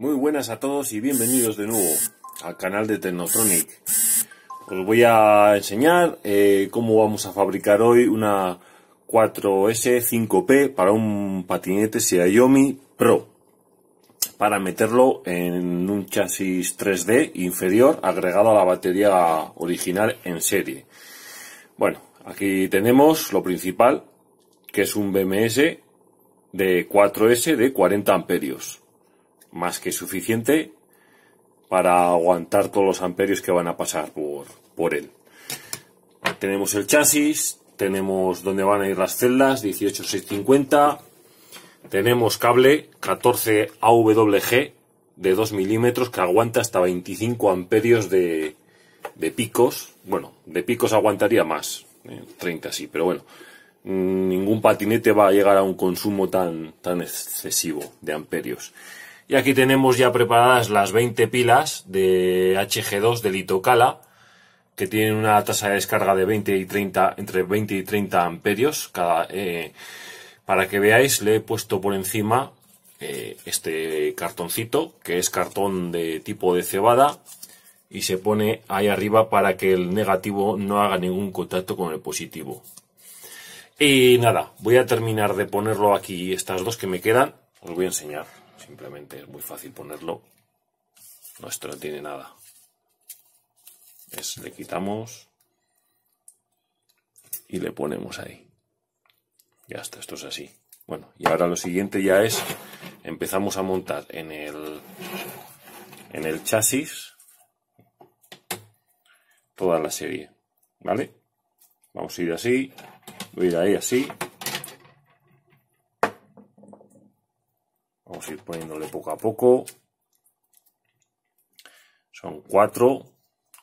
Muy buenas a todos y bienvenidos de nuevo al canal de Technotronic. Os voy a enseñar eh, cómo vamos a fabricar hoy una 4S5P para un patinete Xiaomi Pro para meterlo en un chasis 3D inferior agregado a la batería original en serie. Bueno, aquí tenemos lo principal, que es un BMS de 4S de 40 amperios más que suficiente para aguantar todos los amperios que van a pasar por, él. Tenemos el chasis, tenemos dónde van a ir las celdas, 18650, tenemos cable 14 AWG de 2 milímetros que aguanta hasta 25 amperios de, picos. Bueno, de picos aguantaría más, 30 eh, sí, pero bueno. Ningún patinete va a llegar a un consumo tan excesivo de amperios. Y aquí tenemos ya preparadas las 20 pilas de HG2 de litocala, que tienen una tasa de descarga de 20 y 30, entre 20 y 30 amperios. Cada, eh, para que veáis, le he puesto por encima eh, este cartoncito, que es cartón de tipo de cebada, y se pone ahí arriba para que el negativo no haga ningún contacto con el positivo. Y nada, voy a terminar de ponerlo aquí, estas dos que me quedan, os voy a enseñar. Simplemente es muy fácil ponerlo. No, esto no tiene nada. Es, le quitamos y le ponemos ahí. Ya está, esto es así. Bueno, y ahora lo siguiente ya es, empezamos a montar en el, en el chasis toda la serie, ¿vale? Vamos a ir así, voy a ir ahí así, Vamos a ir poniéndole poco a poco. Son cuatro,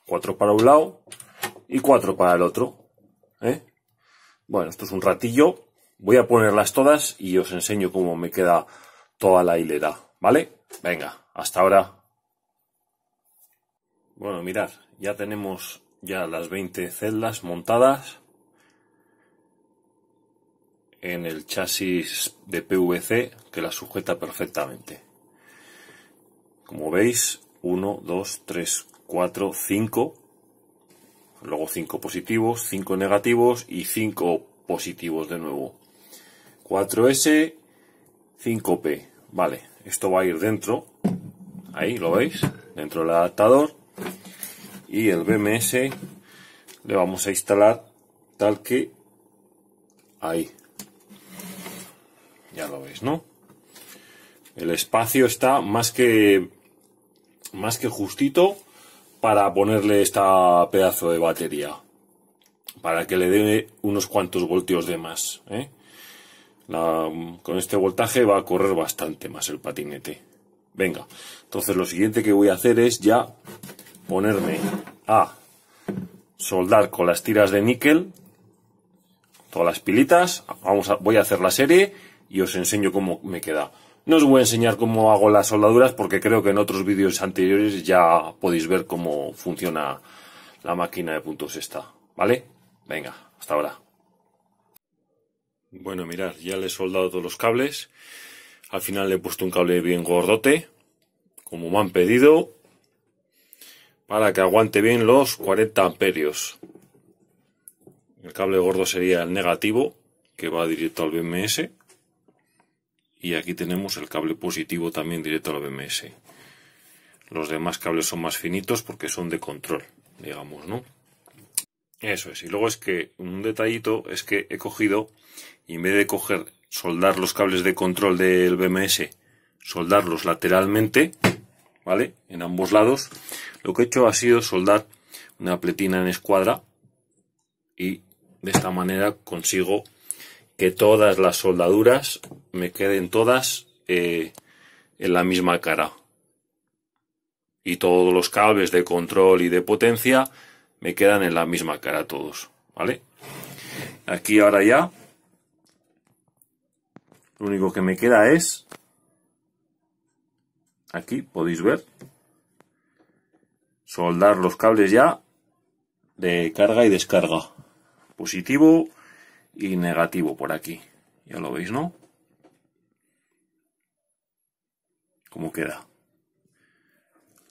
cuatro para un lado y cuatro para el otro. ¿eh? Bueno, esto es un ratillo. Voy a ponerlas todas y os enseño cómo me queda toda la hilera, ¿vale? Venga, hasta ahora. Bueno, mirad, ya tenemos ya las 20 celdas montadas en el chasis de PVC que la sujeta perfectamente. Como veis, 1, 2, 3, 4, 5. Luego 5 positivos, 5 negativos y 5 positivos de nuevo. 4S, 5P. Vale, esto va a ir dentro. Ahí lo veis, dentro del adaptador. Y el BMS le vamos a instalar tal que ahí, ya lo ves ¿no? El espacio está más que, más que justito para ponerle esta pedazo de batería. Para que le dé unos cuantos voltios de más. ¿eh? con este voltaje va a correr bastante más el patinete. Venga, entonces lo siguiente que voy a hacer es ya ponerme a soldar con las tiras de níquel todas las pilitas. Vamos a, voy a hacer la serie y os enseño cómo me queda. No os voy a enseñar cómo hago las soldaduras porque creo que en otros vídeos anteriores ya podéis ver cómo funciona la máquina de puntos esta, ¿vale? Venga, hasta ahora. Bueno, mirad, ya le he soldado todos los cables. Al final le he puesto un cable bien gordote, como me han pedido, para que aguante bien los 40 amperios. El cable gordo sería el negativo, que va directo al BMS y aquí tenemos el cable positivo también directo al BMS. Los demás cables son más finitos porque son de control, digamos, ¿no? Eso es. Y luego es que un detallito es que he cogido, en vez de coger, soldar los cables de control del BMS, soldarlos lateralmente, ¿vale? En ambos lados, lo que he hecho ha sido soldar una pletina en escuadra y de esta manera consigo que todas las soldaduras me queden todas eh, en la misma cara. Y todos los cables de control y de potencia me quedan en la misma cara todos, ¿vale? Aquí ahora ya lo único que me queda es aquí podéis ver soldar los cables ya de carga y descarga positivo y negativo por aquí. Ya lo veis, ¿no? ¿Cómo queda?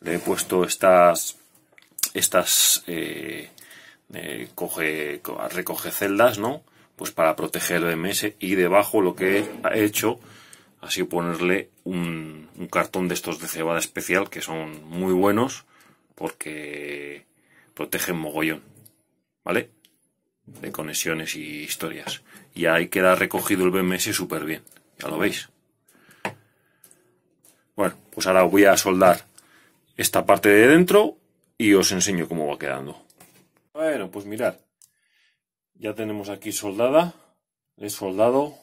Le he puesto estas, estas, eh, eh coge, recoge celdas, ¿no? Pues para proteger el MS y debajo lo que he hecho ha sido ponerle un, un cartón de estos de cebada especial que son muy buenos porque protegen mogollón, ¿vale? de conexiones y historias. Y ahí queda recogido el BMS súper bien. Ya lo veis. Bueno, pues ahora voy a soldar esta parte de dentro y os enseño cómo va quedando. Bueno, pues mirad. Ya tenemos aquí soldada. he soldado.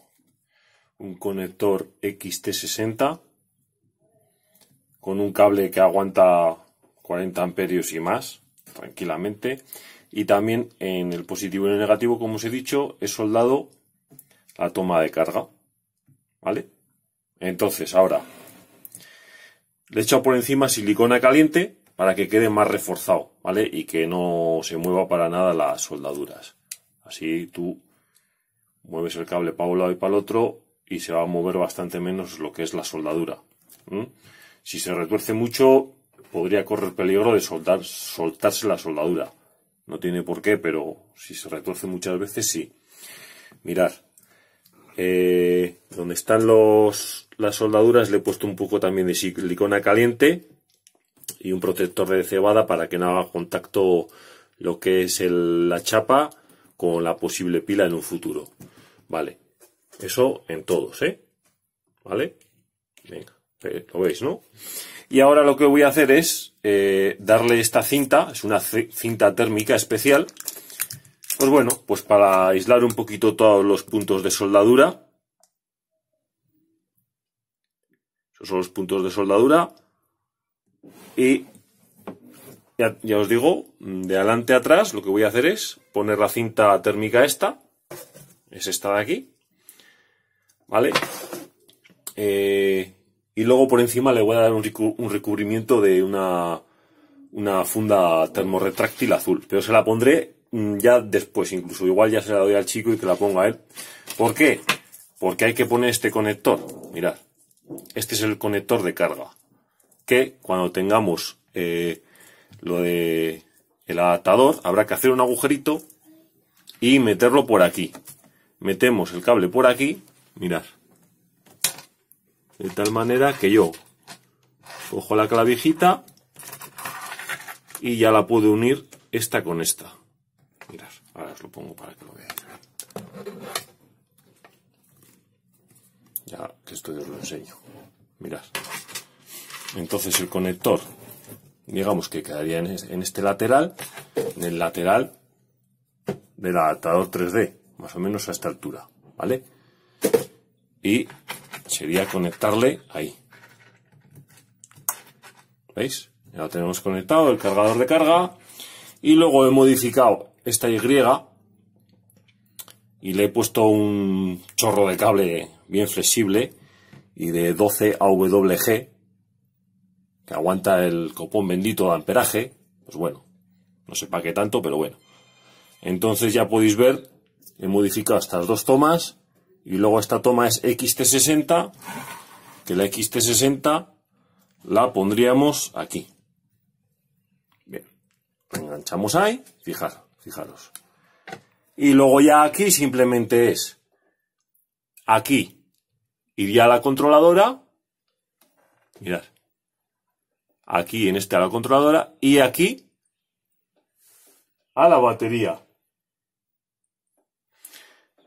Un conector XT60 con un cable que aguanta 40 amperios y más tranquilamente y también en el positivo y en el negativo, como os he dicho, he soldado la toma de carga. ¿Vale? Entonces, ahora le he echado por encima silicona caliente para que quede más reforzado, ¿vale? Y que no se mueva para nada las soldaduras. Así tú mueves el cable para un lado y para el otro y se va a mover bastante menos lo que es la soldadura. Si se retuerce mucho, podría correr peligro de soltar, soltarse la soldadura no tiene por qué, pero si se retuerce muchas veces, sí. Mirad, eh, donde están los, las soldaduras le he puesto un poco también de silicona caliente y un protector de cebada para que no haga contacto lo que es la chapa con la posible pila en un futuro. Vale, eso en todos, ¿eh? ¿Vale? Venga. Eh, lo veis, ¿no? Y ahora lo que voy a hacer es eh, darle esta cinta, es una cinta térmica especial, pues bueno, pues para aislar un poquito todos los puntos de soldadura. Esos son los puntos de soldadura. Y ya, os digo, de adelante a atrás lo que voy a hacer es poner la cinta térmica esta, es esta de aquí, ¿vale? Eh, y luego por encima le voy a dar un, recubrimiento de una, una funda termorretráctil azul. Pero se la pondré mm, ya después, incluso igual ya se la doy al chico y que la ponga él. ¿Por qué? Porque hay que poner este conector. Mirad, este es el conector de carga. Que cuando tengamos eh, lo de el adaptador, habrá que hacer un agujerito y meterlo por aquí. Metemos el cable por aquí, mirad. De tal manera que yo cojo la clavijita y ya la puedo unir esta con esta. Mirad, ahora os lo pongo para que lo veáis. Ya que esto yo os lo enseño. Mirad. Entonces el conector, digamos que quedaría en este lateral, en el lateral del adaptador 3D, más o menos a esta altura, ¿vale? Y sería conectarle ahí. ¿Veis? Ya tenemos conectado, el cargador de carga. Y luego he modificado esta Y y le he puesto un chorro de cable bien flexible y de 12 AWG que aguanta el copón bendito de amperaje. Pues bueno, no sé para qué tanto, pero bueno. Entonces ya podéis ver, he modificado estas dos tomas y luego esta toma es XT60, que la XT60 la pondríamos aquí. Bien, enganchamos ahí, fijaros, fijaros. Y luego ya aquí simplemente es, aquí iría a la controladora, mirad, aquí en este a la controladora y aquí a la batería.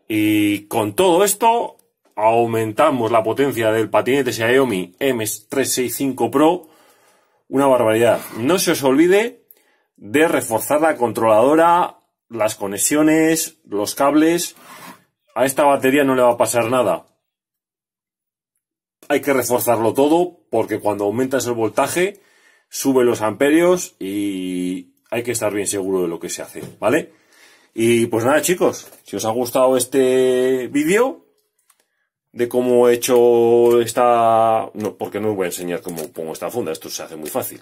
Y con todo esto, aumentamos la potencia del patinete Xiaomi M365 Pro. Una barbaridad. No se os olvide de reforzar la controladora, las conexiones, los cables. A esta batería no le va a pasar nada. Hay que reforzarlo todo porque cuando aumentas el voltaje, sube los amperios y hay que estar bien seguro de lo que se hace, ¿vale? Y pues nada, chicos, si os ha gustado este vídeo de cómo he hecho esta... No, porque no os voy a enseñar cómo pongo esta funda, esto se hace muy fácil.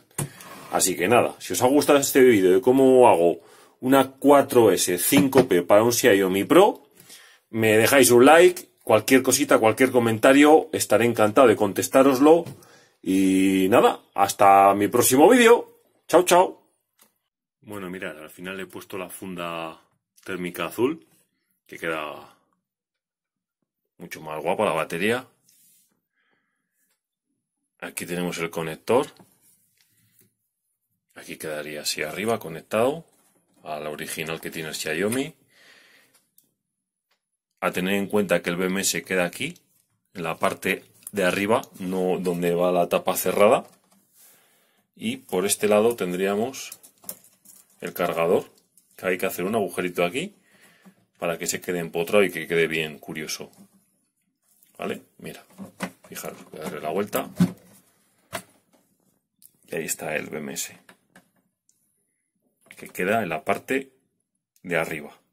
Así que nada, si os ha gustado este vídeo de cómo hago una 4S 5P para un Xiaomi Pro, me dejáis un like, cualquier cosita, cualquier comentario, estaré encantado de contestároslo. Y nada, hasta mi próximo vídeo. Chao, chao. Bueno, mirad, al final he puesto la funda térmica azul, que queda mucho más guapa la batería. Aquí tenemos el conector. Aquí quedaría así arriba conectado al original que tiene el Xiaomi. A tener en cuenta que el BMS queda aquí, en la parte de arriba, no donde va la tapa cerrada. Y por este lado tendríamos el cargador hay que hacer un agujerito aquí para que se quede empotrado y que quede bien curioso. ¿Vale? Mira, fijaros, voy a darle la vuelta. Y ahí está el BMS. Que queda en la parte de arriba.